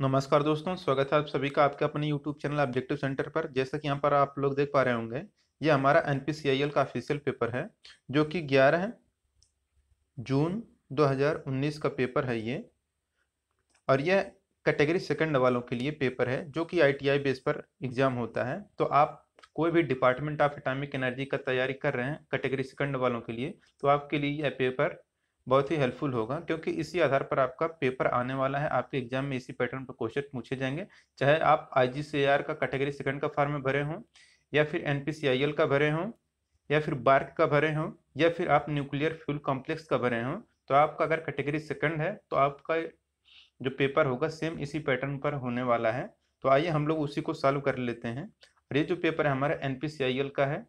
नमस्कार दोस्तों स्वागत है आप सभी का आपके अपने यूट्यूब चैनल ऑब्जेक्टिव सेंटर पर जैसा कि यहाँ पर आप लोग देख पा रहे होंगे ये हमारा एन का ऑफिशियल पेपर है जो कि 11 जून 2019 का पेपर है ये और यह कैटेगरी सेकंड वालों के लिए पेपर है जो कि आई बेस पर एग्जाम होता है तो आप कोई भी डिपार्टमेंट ऑफ एटॉमिक एनर्जी का तैयारी कर रहे हैं कैटेगरी सेकंड वालों के लिए तो आपके लिए यह पेपर बहुत ही हेल्पफुल होगा क्योंकि इसी आधार पर आपका पेपर आने वाला है आपके एग्जाम में इसी पैटर्न पर क्वेश्चन पूछे जाएंगे चाहे आप आई का कैटेगरी सेकंड का फॉर्म में भरे हों या फिर एन का भरे हों या फिर बार्क का भरे हों या फिर आप न्यूक्लियर फ्यूल कॉम्प्लेक्स का भरे हों तो आपका अगर कैटेगरी सेकंड है तो आपका जो पेपर होगा सेम इसी पैटर्न पर होने वाला है तो आइए हम लोग उसी को सॉल्व कर लेते हैं और ये जो पेपर है हमारा एन का है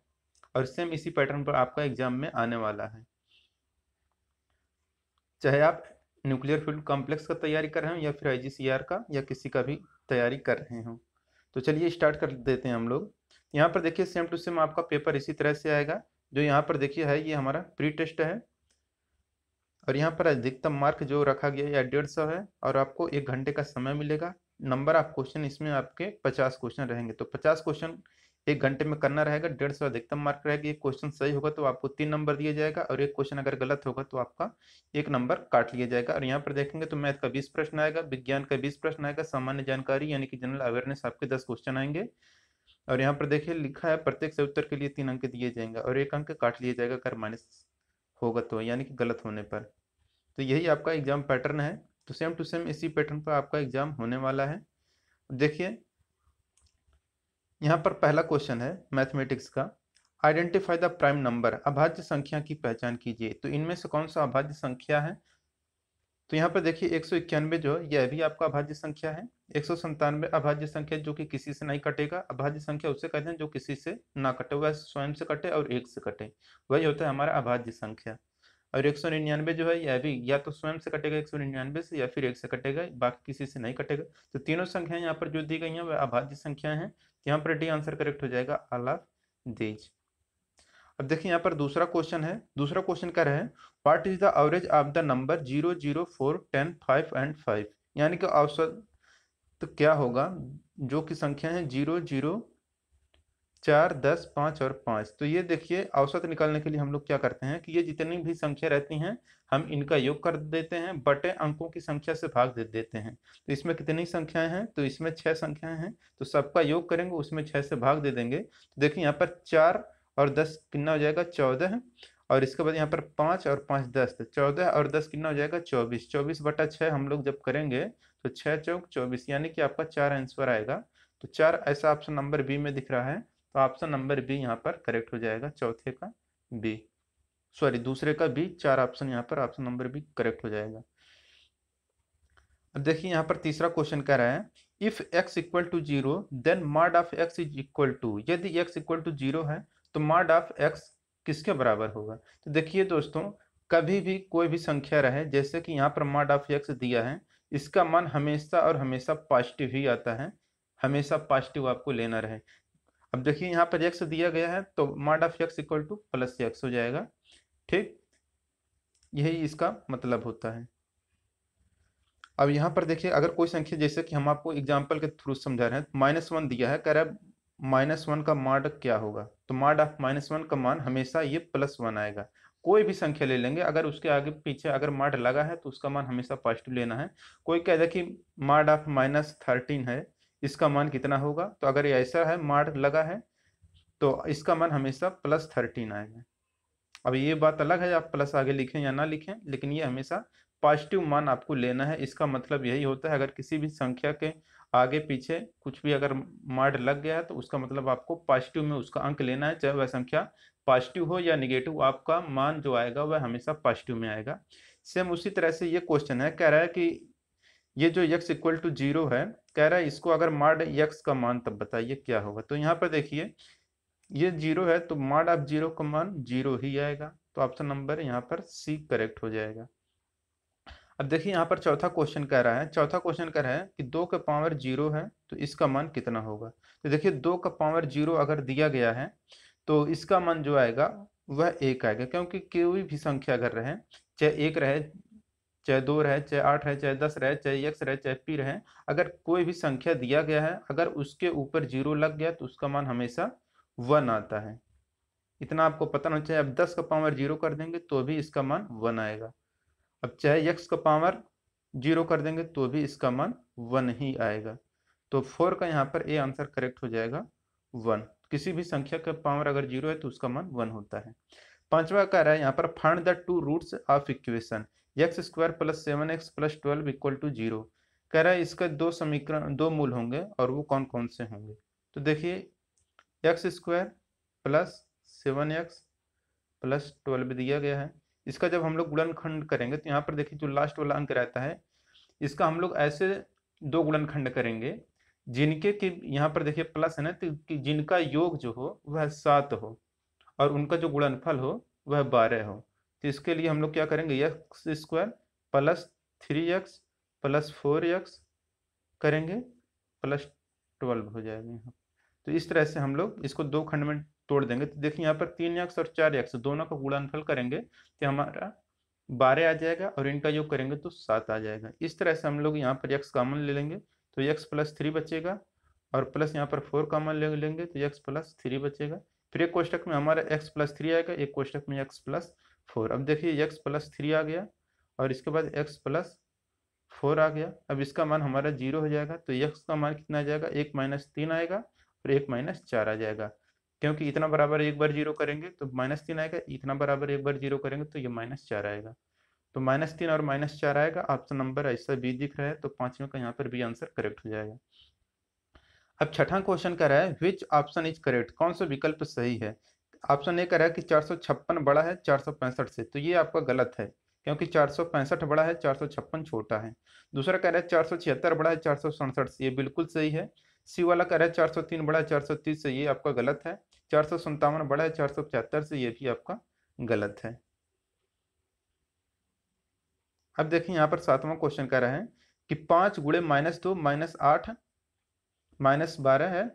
और सेम इसी पैटर्न पर आपका एग्जाम में आने वाला है चाहे आप न्यूक्लियर फ्यूल कॉम्प्लेक्स का तैयारी कर रहे हो या फिर आई का या किसी का भी तैयारी कर रहे हो तो चलिए स्टार्ट कर देते हैं हम लोग यहाँ पर देखिए सेम टू सेम आपका पेपर इसी तरह से आएगा जो यहाँ पर देखिए है ये हमारा प्री टेस्ट है और यहाँ पर अधिकतम मार्क जो रखा गया है डेढ़ सौ है और आपको एक घंटे का समय मिलेगा नंबर ऑफ क्वेश्चन इसमें आपके पचास क्वेश्चन रहेंगे तो पचास क्वेश्चन एक घंटे में करना रहेगा डेढ़ सौ अधिकतम मार्क रहेगा एक क्वेश्चन सही होगा तो आपको तीन नंबर दिया जाएगा और एक क्वेश्चन अगर गलत होगा तो आपका एक नंबर काट लिया जाएगा और यहाँ पर देखेंगे तो मैथ का बीस प्रश्न आएगा विज्ञान का बीस प्रश्न आएगा सामान्य जानकारी यानी कि जनरल अवेयरनेस आपके दस क्वेश्चन आएंगे और यहाँ पर देखिए लिखा है प्रत्येक से उत्तर के लिए तीन अंक दिए जाएंगे और एक अंक काट लिया जाएगा अगर माइनस होगा तो यानी कि गलत होने पर तो यही आपका एग्जाम पैटर्न है तो सेम टू सेम इसी पैटर्न पर आपका एग्जाम होने वाला है देखिए यहाँ पर पहला क्वेश्चन है मैथमेटिक्स का आइडेंटिफाई द प्राइम नंबर अभाज्य संख्या की पहचान कीजिए तो इनमें से कौन सा अभाज्य संख्या है तो यहाँ पर देखिए एक सौ इक्यानवे जो है यह भी आपका अभाज्य संख्या है एक सौ संतानवे अभाज्य संख्या जो कि किसी से नहीं कटेगा अभाज्य संख्या उसे कहते हैं जो किसी से ना कटे वह स्वयं से कटे और एक से कटे वही होता है हमारा अभाज्य संख्या और एक सौ निन्यानवे जो है यह भी या तो स्वयं से कटेगा एक सौ निन्यानवे से या फिर एक से कटेगा बाकी किसी से नहीं कटेगा तो तीनों संख्याएं यहाँ पर जो दी गई हैं वह अभाज्य संख्या हैं यहाँ पर डी आंसर करेक्ट हो जाएगा आल दीज अब देखिए यहाँ पर दूसरा क्वेश्चन है दूसरा क्वेश्चन क्या है what is the average of the number zero zero four ten five and five यानी कि औसत तो क्या होगा जो कि संख्या है जीरो जीरो चार दस पाँच और पाँच तो ये देखिए औसत निकालने के लिए हम लोग क्या करते हैं कि ये जितनी भी संख्या रहती हैं हम इनका योग कर देते हैं बटे अंकों की संख्या से भाग दे देते हैं तो इसमें कितनी संख्याएं हैं तो इसमें छः संख्याएं हैं तो सबका योग करेंगे उसमें छः से भाग दे देंगे तो देखिए यहाँ पर चार और दस कितना हो जाएगा चौदह और इसके बाद यहाँ पर पाँच और पाँच दस तो चौदह और दस कितना हो जाएगा चौबीस चौबीस बटा छः हम लोग जब करेंगे तो छः चौक चौबीस यानी कि आपका चार आंसर आएगा तो चार ऐसा ऑप्शन नंबर बी में दिख रहा है तो ऑप्शन नंबर बी यहाँ पर करेक्ट हो जाएगा चौथे का बी सॉरी दूसरे का बी चार ऑप्शन यहाँ पर ऑप्शन नंबर बी करेक्ट हो जाएगा अब देखिए यहाँ पर तीसरा क्वेश्चन कह रहा है if X equal to zero then mod of X is equal to यदि एक्स इक्वल टू जीरो है तो मॉड ऑफ एक्स किसके बराबर होगा तो देखिए दोस्तों कभी भी कोई भी संख्या रहे जैसे कि यहाँ पर मॉड ऑफ एक्स दिया है इसका मान हमेशा और हमेशा पॉजिटिव ही आता है हमेशा पॉजिटिव आपको लेना रहे अब देखिए यहाँ पर एक्स दिया गया है तो mod of X equal to plus X हो जाएगा ठीक यही इसका मतलब होता है अब यहाँ पर देखिए अगर कोई संख्या जैसे कि हम आपको एग्जाम्पल के थ्रू समझा रहे हैं माइनस तो वन दिया है कह रहा है माइनस वन का मॉड क्या होगा तो मॉड ऑफ माइनस वन का मान हमेशा ये प्लस वन आएगा कोई भी संख्या ले लेंगे अगर उसके आगे पीछे अगर मॉड लगा है तो उसका मान हमेशा पॉजिटिव लेना है कोई कह दे कि मॉड ऑफ माइनस थर्टीन है इसका मान कितना होगा तो अगर ये ऐसा है मार्ग लगा है तो इसका मान हमेशा प्लस थर्टीन आएगा अब ये बात अलग है आप प्लस आगे लिखें या ना लिखें लेकिन ये हमेशा पॉजिटिव मान आपको लेना है इसका मतलब यही होता है अगर किसी भी संख्या के आगे पीछे कुछ भी अगर मार्ड लग गया है तो उसका मतलब आपको पॉजिटिव में उसका अंक लेना है चाहे वह संख्या पॉजिटिव हो या निगेटिव आपका मान जो आएगा वह हमेशा पॉजिटिव में आएगा सेम उसी तरह से ये क्वेश्चन है कह रहा है कि ये जो यक्स इक्वल टू जीरो है कह रहा है इसको अगर मार्ड यक्स का मान तब बताइए क्या होगा तो यहाँ पर देखिए ये जीरो है तो मार्ड आप जीरो का मान जीरो ही आएगा तो ऑप्शन नंबर यहाँ पर सी करेक्ट हो जाएगा अब देखिए यहाँ पर चौथा क्वेश्चन कह रहा है चौथा क्वेश्चन कह रहा है कि दो का पावर जीरो है तो इसका मान कितना होगा तो देखिए दो का पावर जीरो अगर दिया गया है तो इसका मान जो आएगा वह एक आएगा क्योंकि कोई भी संख्या अगर रहे चाहे एक रहे चाहे दो रहे चाहे आठ रहे चाहे दस रहे चाहे एक रहे चाहे पी रहे अगर कोई भी संख्या दिया गया है अगर उसके ऊपर जीरो लग गया तो उसका मान हमेशा वन आता है इतना आपको पता होना चाहिए अब दस का पावर जीरो कर देंगे तो भी इसका मान वन आएगा अब चाहे यक्स का पावर जीरो कर देंगे तो भी इसका मान वन ही आएगा तो फोर का यहाँ पर ए आंसर करेक्ट हो जाएगा वन किसी भी संख्या का पावर अगर जीरो है तो उसका मान वन होता है पांचवा कह रहा है यहाँ पर find the two roots of equation X square plus seven X plus twelve equal to zero कह रहा है इसका दो समीकरण दो मूल होंगे और वो कौन कौन से होंगे तो देखिए X square plus seven X plus twelve दिया गया है इसका जब हम लोग गुणनखंड करेंगे तो यहाँ पर देखिए जो लास्ट वाला अंक रहता है इसका हम लोग ऐसे दो गुणनखंड करेंगे जिनके कि यहाँ पर देखिए प्लस है ना तो जिनका योग जो हो वह सात हो और उनका जो गुणनफल हो वह बारह हो तो इसके लिए हम लोग क्या करेंगे X square plus three X plus four X करेंगे प्लस ट्वेल्व हो जाएगा यहाँ तो इस तरह से हम लोग इसको दो खंड में तोड़ देंगे तो देखिए यहाँ पर तीन एक्स और चार एक्स दोनों का गुणनफल करेंगे तो हमारा बारह आ जाएगा और इनका योग करेंगे तो सात आ जाएगा इस तरह से हम लोग यहाँ पर एक्स कॉमन ले लेंगे तो एक्स प्लस थ्री बचेगा और प्लस यहाँ पर फोर कॉमन ले लेंगे तो एक्स प्लस थ्री बचेगा फिर एक कोष्टक में हमारा एक्स प्लस थ्री आएगा एक कोष्टक में एक्स प्लस फोर अब देखिए एक्स प्लस थ्री आ गया और इसके बाद एक्स प्लस फोर आ गया अब इसका मान हमारा जीरो हो जाएगा तो एक्स का मान कितना आ जाएगा एक माइनस तीन आएगा और एक माइनस चार आ जाएगा क्योंकि इतना बराबर एक बार जीरो करेंगे तो माइनस तीन आएगा इतना बराबर एक बार जीरो करेंगे तो ये माइनस चार आएगा तो माइनस तीन और माइनस चार आएगा आपका नंबर ऐसा बी दिख रहा है तो पांचवें का यहाँ पर बी आंसर करेक्ट हो जाएगा अब छठा क्वेश्चन कह रहा है विच ऑप्शन इज करेक्ट कौन सा विकल्प सही है ऑप्शन ए कह रहा है कि चार बड़ा है चार से तो ये आपका गलत है क्योंकि चार बड़ा है चार छोटा है दूसरा कह रहा है चार बड़ा है चार से ये बिल्कुल सही है सी वाला कह रहा है चार बड़ा है चार से ये आपका गलत है चार बड़ा है चार से ये भी आपका गलत है अब देखिए यहाँ पर सातवां क्वेश्चन कह रहे हैं कि पाँच गुड़े माइनस दो माइनस आठ माइनस बारह है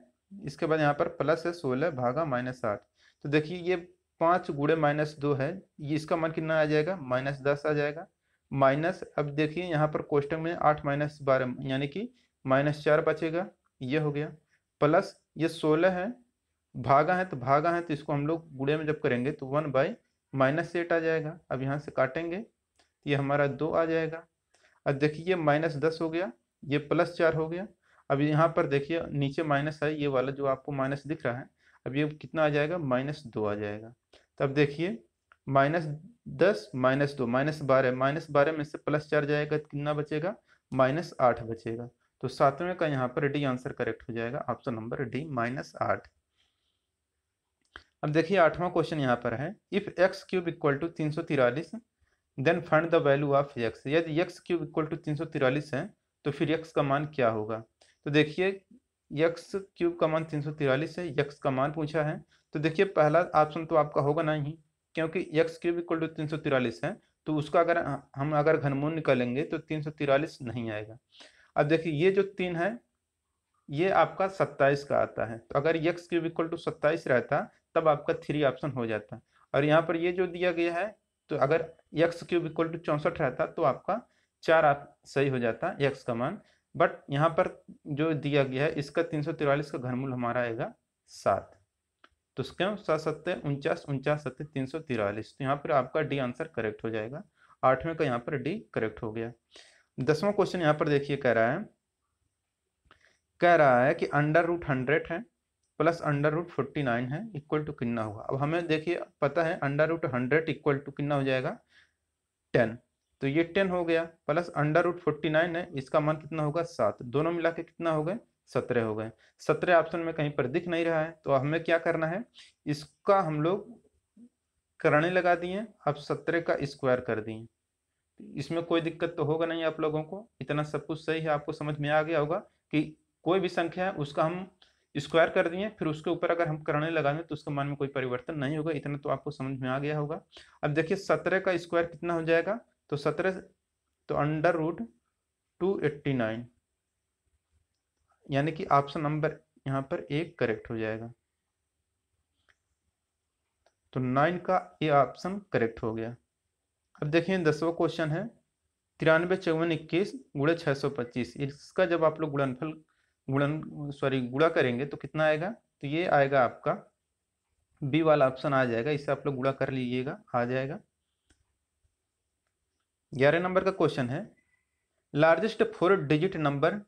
इसके बाद यहाँ पर प्लस है सोलह भागा माइनस आठ तो देखिए ये पाँच गुड़े माइनस दो है ये इसका मान कितना आ जाएगा माइनस दस आ जाएगा माइनस अब देखिए यहाँ पर क्वेश्चन में आठ माइनस बारह यानी कि माइनस चार बचेगा ये हो गया प्लस ये सोलह है भागा है तो भागा है तो इसको हम लोग गुड़े में जब करेंगे तो वन बाई माइनस एट आ जाएगा अब यहाँ से काटेंगे तो ये हमारा दो आ जाएगा अब देखिए ये माइनस दस हो गया ये प्लस चार हो गया अब यहाँ पर देखिए नीचे माइनस है ये वाला जो आपको माइनस दिख रहा है अब ये कितना आ जाएगा माइनस दो आ जाएगा तब देखिए माइनस दस माइनस दो माइनस बारह माइनस बारह में से प्लस चार जाएगा तो कितना बचेगा माइनस आठ बचेगा तो सातवें का यहाँ पर डी आंसर करेक्ट हो जाएगा ऑप्शन नंबर डी माइनस आठ अब देखिए आठवां क्वेश्चन यहाँ पर है if X cube equal to तीन सौ तिरालीस then find the value of X यदि एक्स क्यूब इक्वल टू तीन सौ तिरालीस है तो फिर एक्स का मान क्या होगा तो देखिए यक्स क्यूब का मान तीन सौ तिरालीस है यक्स का मान पूछा है तो देखिए पहला ऑप्शन तो आपका होगा ना ही क्योंकि यक्स क्यूब इक्वल टू तीन सौ तिरालीस है तो उसका अगर हम अगर घनमूल निकालेंगे तो तीन सौ तिरालीस नहीं आएगा अब देखिए ये जो तीन है ये आपका सत्ताईस का आता है तो अगर यक्स क्यूब इक्वल टू सत्ताईस रहता तब आपका थ्री ऑप्शन हो जाता और यहाँ पर ये जो दिया गया है तो अगर यक्स क्यूब इक्वल टू चौंसठ रहता तो आपका चार आप सही हो जाता यक्स का मान बट यहाँ पर जो दिया गया है इसका तीन सौ तिरालीस का घनमूल हमारा आएगा सात तो क्यों सात सत्य उनचास उनचास सत्य तीन सौ तिरालीस तो यहाँ पर आपका डी आंसर करेक्ट हो जाएगा आठवें का यहाँ पर डी करेक्ट हो गया दसवां क्वेश्चन यहाँ पर देखिए कह रहा है कह रहा है कि अंडर रूट हंड्रेड है plus under root forty nine है इक्वल टू कितना होगा अब हमें देखिए पता है under root hundred equal to कितना हो जाएगा टेन तो ये टेन हो गया plus under root forty nine है इसका मान कितना होगा सात दोनों मिला के कितना हो गए सत्रह हो गए सत्रह ऑप्शन में कहीं पर दिख नहीं रहा है तो हमें क्या करना है इसका हम लोग करने लगा दिए अब सत्रह का स्क्वायर कर दिए इसमें कोई दिक्कत तो होगा नहीं आप लोगों को इतना सब कुछ सही है आपको समझ में आ गया होगा कि कोई भी संख्या है उसका हम स्क्वायर कर दिए फिर उसके ऊपर अगर हम करने लगा दें तो उसके मान में कोई परिवर्तन नहीं होगा इतना तो आपको समझ में आ गया होगा अब देखिए सत्रह का स्क्वायर कितना हो जाएगा तो सत्रह तो under root two eighty nine यानी कि ऑप्शन नंबर यहाँ पर एक करेक्ट हो जाएगा तो नाइन का ये ऑप्शन करेक्ट हो गया अब देखिए दसवा क्वेश्चन है तिरानवे चौवन इक्कीस गुड़े छः सौ पच्चीस इसका जब आप लोग गुणनफल गुणन सॉरी गुड़ा करेंगे तो कितना आएगा तो ये आएगा आपका बी वाला ऑप्शन आ जाएगा इसे आप लोग गुड़ा कर लीजिएगा आ जाएगा ग्यारह नंबर का क्वेश्चन है largest four digit number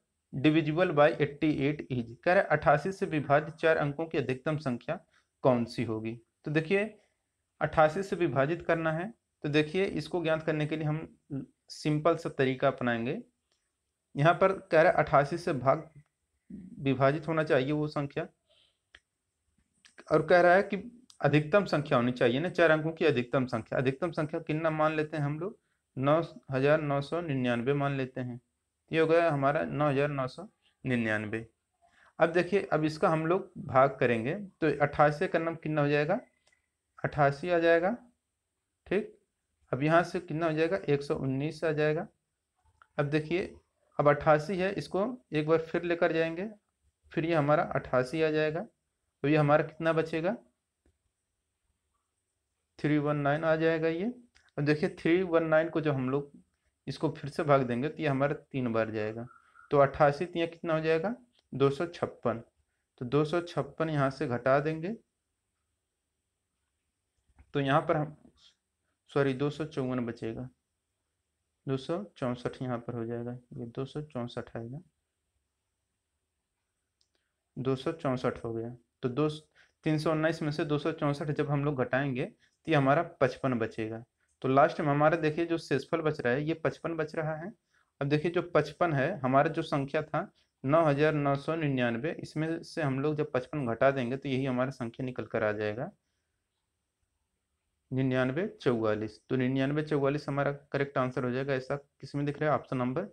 divisible by 88 is कह रहे अठासी से विभाजित चार अंकों की अधिकतम संख्या कौन सी होगी तो देखिए अट्ठासी से विभाजित करना है तो देखिए इसको ज्ञात करने के लिए हम सिंपल सा तरीका अपनाएंगे यहाँ पर कह रहे अठासी से भाग विभाजित होना चाहिए वो संख्या और कह रहा है कि अधिकतम संख्या होनी चाहिए ना चार अंकों की अधिकतम संख्या अधिकतम संख्या कितना मान लेते हैं हम लोग नौ हजार नौ सौ निन्यानवे मान लेते हैं ये हो गया हमारा नौ हजार नौ सौ निन्यानवे अब देखिए अब इसका हम लोग भाग करेंगे तो अट्ठासी का नाम कितना हो जाएगा अट्ठासी आ जाएगा ठीक अब यहाँ से कितना हो जाएगा एक सौ उन्नीस आ जाएगा अब देखिए अब अट्ठासी है इसको एक बार फिर लेकर जाएंगे फिर ये हमारा अट्ठासी आ जाएगा तो ये हमारा कितना बचेगा थ्री वन नाइन आ जाएगा ये अब देखिए थ्री वन नाइन को जब हम लोग इसको फिर से भाग देंगे तो ये हमारा तीन बार जाएगा तो अट्ठासी तीन कितना हो जाएगा दो सौ छप्पन तो दो सौ छप्पन यहाँ से घटा देंगे तो यहाँ पर हम सॉरी दो सौ चौवन बचेगा दो सौ चौंसठ यहाँ पर हो जाएगा ये दो सौ चौंसठ आएगा दो सौ चौंसठ हो गया तो दो तीन सौ उन्नीस में से दो सौ चौंसठ जब हम लोग घटाएंगे तो ये हमारा पचपन बचेगा तो लास्ट में हमारा देखिए जो शेषफल बच रहा है ये पचपन बच रहा है अब देखिए जो पचपन है हमारा जो संख्या था नौ हजार नौ सौ निन्यानवे इसमें से हम लोग जब पचपन घटा देंगे तो यही हमारा संख्या निकल कर आ जाएगा निन्यानवे चौवालीस तो निन्यानवे चौवालीस हमारा करेक्ट आंसर हो जाएगा ऐसा किसमें दिख रहा है ऑप्शन नंबर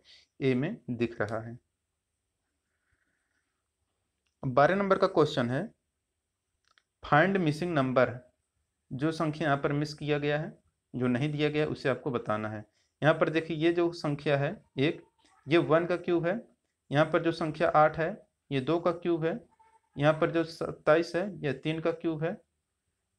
ए में दिख रहा है बारह नंबर का क्वेश्चन है फाइंड मिसिंग नंबर जो संख्या यहाँ पर मिस किया गया है जो नहीं दिया गया उसे आपको बताना है यहाँ पर देखिए ये जो संख्या है एक ये वन का क्यूब है यहाँ पर जो संख्या आठ है ये दो का क्यूब है यहाँ पर जो सत्ताईस है यह तीन का क्यूब है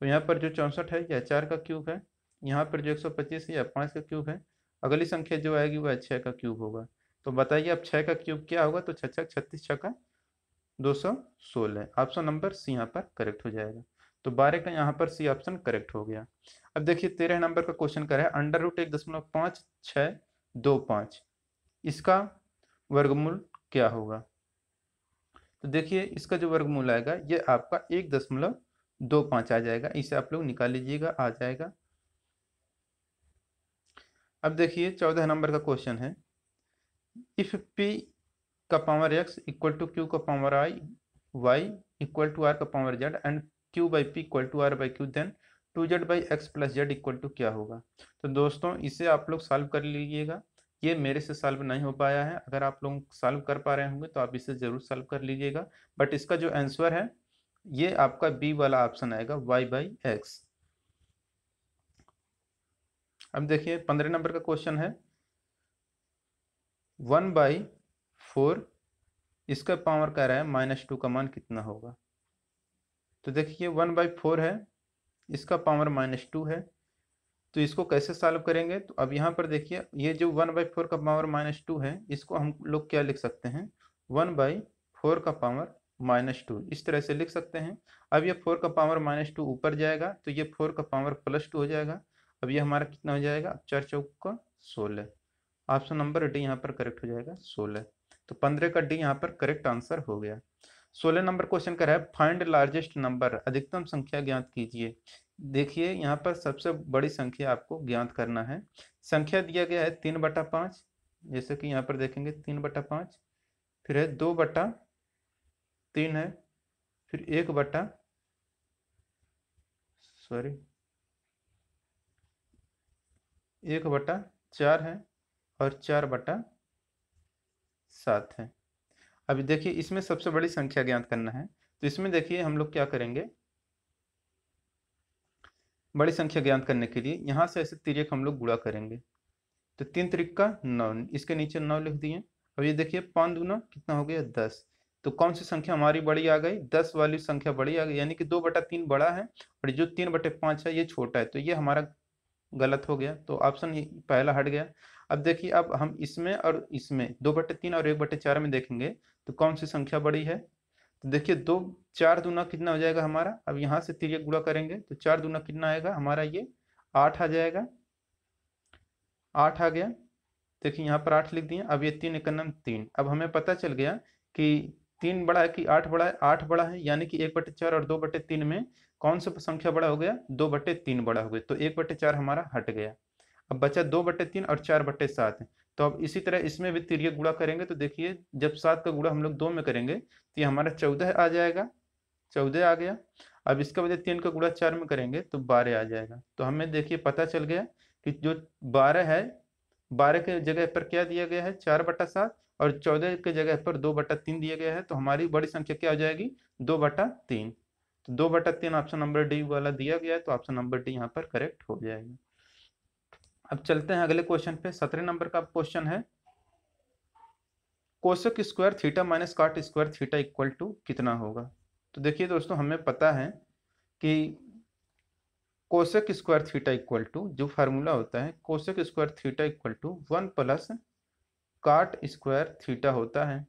तो यहाँ पर जो चौंसठ है यह चार का क्यूब है यहाँ पर जो एक सौ पच्चीस है यह पाँच का क्यूब है अगली संख्या जो आएगी वह छः का क्यूब होगा तो बताइए अब छः का क्यूब क्या होगा तो छः छः छत्तीस छः का दो सौ सोलह ऑप्शन नंबर सी यहाँ पर करेक्ट हो जाएगा तो बारह का यहाँ पर सी ऑप्शन करेक्ट हो गया अब देखिए तेरह नंबर का क्वेश्चन करा है अंडर रूट एक दशमलव पाँच छः दो पाँच इसका वर्गमूल क्या होगा तो देखिए इसका जो वर्गमूल आएगा ये आपका एक दशमलव दो पाँच आ जाएगा इसे आप लोग निकाल लीजिएगा आ जाएगा अब देखिए चौदह नंबर का क्वेश्चन है इफ पी का power X equal to Q का power I Y equal to R का power Z and Q by P equal to R by Q then two Z by X plus Z equal to क्या होगा तो दोस्तों इसे आप लोग solve कर लीजिएगा ये मेरे से सॉल्व नहीं हो पाया है अगर आप लोग सॉल्व कर पा रहे होंगे तो आप इसे ज़रूर सॉल्व कर लीजिएगा बट इसका जो आंसर है ये आपका बी वाला ऑप्शन आएगा वाई बाई एक्स अब देखिए पंद्रह नंबर का क्वेश्चन है वन बाई फोर इसका पावर कह रहा है माइनस टू का मान कितना होगा तो देखिए वन बाई फोर है इसका पावर माइनस टू है तो इसको कैसे सॉल्व करेंगे तो अब यहाँ पर देखिए ये जो वन बाई फोर का पावर माइनस टू है इसको हम लोग क्या लिख सकते हैं वन बाई फोर का पावर माइनस टू इस तरह से लिख सकते हैं अब ये फोर का पावर माइनस टू ऊपर जाएगा तो ये फोर का पावर प्लस टू हो जाएगा अब ये हमारा कितना हो जाएगा चार चौक का सोलह ऑप्शन नंबर डी यहाँ पर करेक्ट हो जाएगा सोलह तो पंद्रह का डी यहाँ पर करेक्ट आंसर हो गया सोलह नंबर क्वेश्चन कर रहा है फाइंड लार्जेस्ट नंबर अधिकतम संख्या ज्ञात कीजिए देखिए यहाँ पर सबसे बड़ी संख्या आपको ज्ञात करना है संख्या दिया गया है तीन बटा पाँच जैसे कि यहाँ पर देखेंगे तीन बटा पाँच फिर है दो बटा तीन है फिर एक बटा सॉरी एक बटा चार है और चार बटा सात है अभी देखिए इसमें सबसे बड़ी संख्या ज्ञात करना है तो इसमें देखिए हम लोग क्या करेंगे बड़ी संख्या ज्ञात करने के लिए यहाँ से ऐसे तिरक हम लोग गुड़ा करेंगे तो तीन त्रिक का नौ इसके नीचे नौ लिख दिए अब ये देखिए पाँच दूना कितना हो गया दस तो कौन सी संख्या हमारी बड़ी आ गई दस वाली संख्या बड़ी आ गई यानी कि दो बटा तीन बड़ा है और जो तीन बटे पाँच है ये छोटा है तो ये हमारा गलत हो गया तो ऑप्शन पहला हट गया अब देखिए अब हम इसमें और इसमें दो बटे तीन और एक बटे चार में देखेंगे तो कौन सी संख्या बड़ी है तो देखिए दो चार दूना कितना हो जाएगा हमारा अब यहाँ से तिरक गुड़ा करेंगे तो चार दूना कितना आएगा हमारा ये आठ आ जाएगा आठ आ गया देखिए यहाँ पर आठ लिख दिए अब ये तीन नम तीन अब हमें पता चल गया कि तीन बड़ा है कि आठ बड़ा है आठ बड़ा है यानी कि एक बटे चार और दो बटे तीन में कौन सा संख्या बड़ा हो गया दो बटे तीन बड़ा हो गया तो एक बटे चार हमारा हट गया अब बचा दो बटे तीन और चार बटे सात तो अब इसी तरह इसमें भी तिरय गुड़ा करेंगे तो देखिए जब सात का गुड़ा हम लोग दो में करेंगे तो ये हमारा चौदह आ जाएगा चौदह आ गया अब इसके बजाय तीन का गुड़ा चार में करेंगे तो बारह आ जाएगा तो हमें देखिए पता चल गया कि जो बारह है बारह के जगह पर क्या दिया गया है चार बटा सात और चौदह के जगह पर दो बटा तीन दिया गया है तो हमारी बड़ी संख्या क्या हो जाएगी दो बटा तीन तो दो बटा तीन ऑप्शन नंबर डी वाला दिया गया है तो ऑप्शन नंबर डी यहाँ पर करेक्ट हो जाएगा अब चलते हैं अगले क्वेश्चन पे सत्रह नंबर का क्वेश्चन है cosec square theta minus cot square theta equal to कितना होगा तो देखिए दोस्तों हमें पता है कि cosec square theta equal to जो फार्मूला होता है cosec square theta equal to one plus cot square theta होता है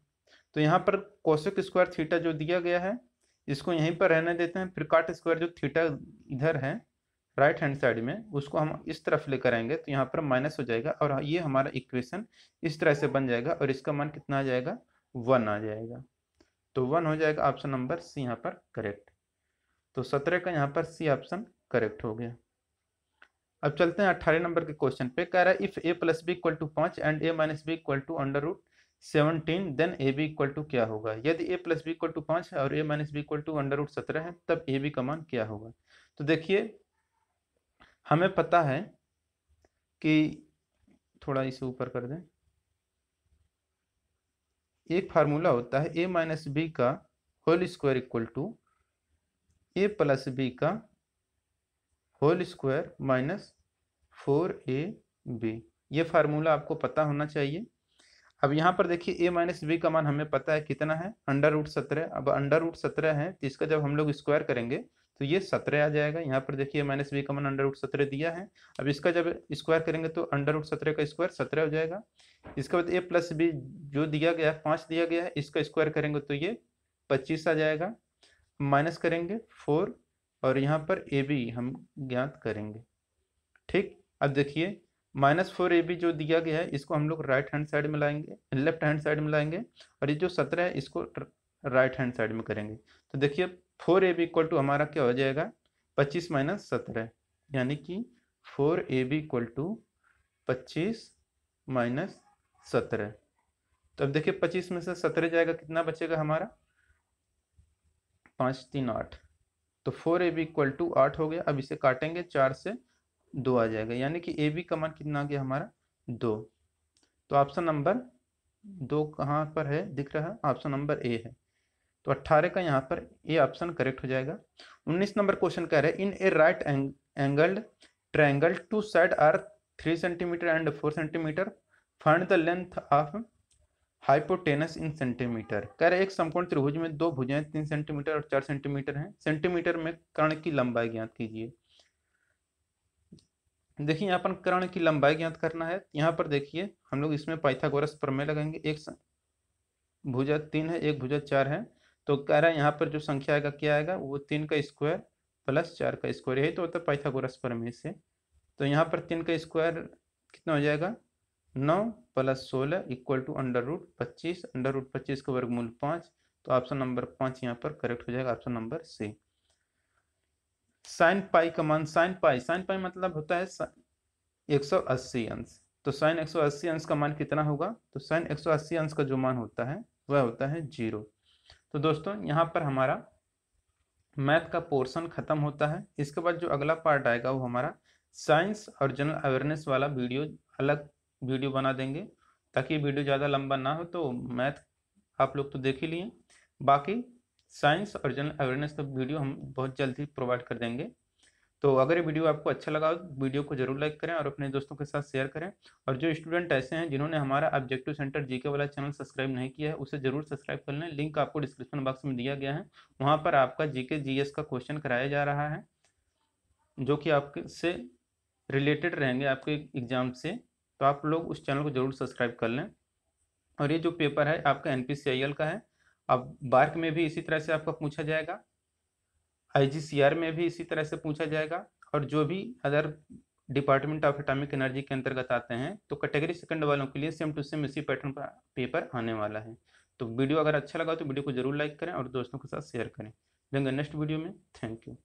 तो यहाँ पर कोशक स्क्वायर थीटा जो दिया गया है इसको यहीं पर रहने देते हैं फिर काट स्क्वायर जो थीटा इधर है राइट हैंड साइड में उसको हम इस तरफ लेकर आएंगे तो यहाँ पर माइनस हो जाएगा और हाँ, ये हमारा इक्वेशन इस तरह से बन जाएगा और इसका मान कितना आ जाएगा वन आ जाएगा तो वन हो जाएगा ऑप्शन नंबर सी यहाँ पर करेक्ट तो सत्रह का यहाँ पर सी ऑप्शन करेक्ट हो गया अब चलते हैं अट्ठारह नंबर के क्वेश्चन पे कह रहा है if A plus B equal to पांच and A minus B equal to under root seventeen then A B equal to क्या होगा यदि A plus B equal to पांच है और A minus B equal to under root सत्रह है तब ए बी का मान क्या होगा तो देखिए हमें पता है कि थोड़ा इसे ऊपर कर दें एक फार्मूला होता है ए माइनस बी का whole square equal to A plus B का whole square minus four A B ये फार्मूला आपको पता होना चाहिए अब यहाँ पर देखिए ए माइनस बी का मान हमें पता है कितना है अंडर रूट सत्रह अब अंडर रूट सत्रह है तो इसका जब हम लोग स्क्वायर करेंगे तो ये सत्रह आ जाएगा यहाँ पर देखिए माइनस बी कमन अंडर उठ सत्रह दिया है अब इसका जब स्क्वायर करेंगे तो अंडर उठ सत्रह का स्क्वायर सत्रह हो जाएगा इसके बाद ए प्लस बी जो दिया गया है पाँच दिया गया है इसका स्क्वायर करेंगे तो ये पच्चीस आ जाएगा माइनस करेंगे फोर और यहाँ पर ए बी हम ज्ञात करेंगे ठीक अब देखिए माइनस फोर ए बी जो दिया गया है इसको हम लोग राइट हैंड साइड में लाएंगे लेफ्ट हैंड साइड में लाएंगे और ये जो सत्रह है इसको राइट हैंड साइड में करेंगे तो देखिए four A B equal to हमारा क्या हो जाएगा पच्चीस माइनस सत्रह यानी कि four A B equal to पच्चीस माइनस सत्रह तो अब देखिए पच्चीस में से सत्रह जाएगा कितना बचेगा हमारा पाँच तीन आठ तो four A B equal to आठ हो गया अब इसे काटेंगे चार से दो आ जाएगा यानी कि ए बी का मान कितना आ गया हमारा दो तो ऑप्शन नंबर दो कहाँ पर है दिख रहा है ऑप्शन नंबर ए है तो 18 का यहाँ पर ये ऑप्शन करेक्ट हो जाएगा 19 नंबर क्वेश्चन कह रहे हैं in a right angled triangle two side are three centimetre and four centimetre find the length of hypotenuse in centimetre कह रहे एक समकोण त्रिभुज में दो भुजाएं तीन सेंटीमीटर और चार सेंटीमीटर हैं सेंटीमीटर में कर्ण की लंबाई ज्ञात कीजिए देखिए यहाँ पर कर्ण की लंबाई ज्ञात करना है यहाँ पर देखिए हम लोग इसमें पाइथागोरस प्रमेय लगाएंगे एक भुजा तीन है एक भुजा चार है तो कह रहा है यहाँ पर जो संख्या आएगा क्या आएगा वो तीन का स्क्वायर प्लस चार का स्क्वायर यही तो होता है पाइथागोरस में से तो यहाँ पर तीन का स्क्वायर कितना हो जाएगा नौ प्लस सोलह इक्वल टू अंडर रूट पच्चीस अंडर रूट पच्चीस का वर्गमूल पाँच तो ऑप्शन नंबर पाँच यहाँ पर करेक्ट हो जाएगा option number C sine pi का मान साइन पाई साइन पाई मतलब होता है एक सौ अस्सी अंश तो साइन एक सौ अस्सी अंश का मान कितना होगा तो साइन एक सौ अस्सी अंश का जो मान होता है वह होता है जीरो तो दोस्तों यहाँ पर हमारा मैथ का पोर्शन ख़त्म होता है इसके बाद जो अगला पार्ट आएगा वो हमारा साइंस और जनरल अवेयरनेस वाला वीडियो अलग वीडियो बना देंगे ताकि वीडियो ज़्यादा लंबा ना हो तो मैथ आप लोग तो देख ही लिए बाकी साइंस और जनरल अवेयरनेस का वीडियो हम बहुत जल्द ही प्रोवाइड कर देंगे तो अगर ये वीडियो आपको अच्छा लगा हो तो वीडियो को जरूर लाइक करें और अपने दोस्तों के साथ शेयर करें और जो स्टूडेंट ऐसे हैं जिन्होंने हमारा ऑब्जेक्टिव सेंटर जीके वाला चैनल सब्सक्राइब नहीं किया है उसे जरूर सब्सक्राइब कर लें लिंक आपको डिस्क्रिप्शन बॉक्स में दिया गया है वहाँ पर आपका जीके जीएस का क्वेश्चन कराया जा रहा है जो कि आपके से रिलेटेड रहेंगे आपके एग्जाम से तो आप लोग उस चैनल को जरूर सब्सक्राइब कर लें और ये जो पेपर है आपका एन का है अब बार्क में भी इसी तरह से आपका पूछा जाएगा आईजीसीआर में भी इसी तरह से पूछा जाएगा और जो भी other department of atomic energy के अंतर्गत आते हैं तो कैटेगरी सेकंड वालों के लिए सेम टू सेम इसी पैटर्न पर पेपर आने वाला है तो वीडियो अगर अच्छा लगा तो वीडियो को जरूर लाइक करें और दोस्तों के साथ शेयर करें देंगे नेक्स्ट वीडियो में थैंक यू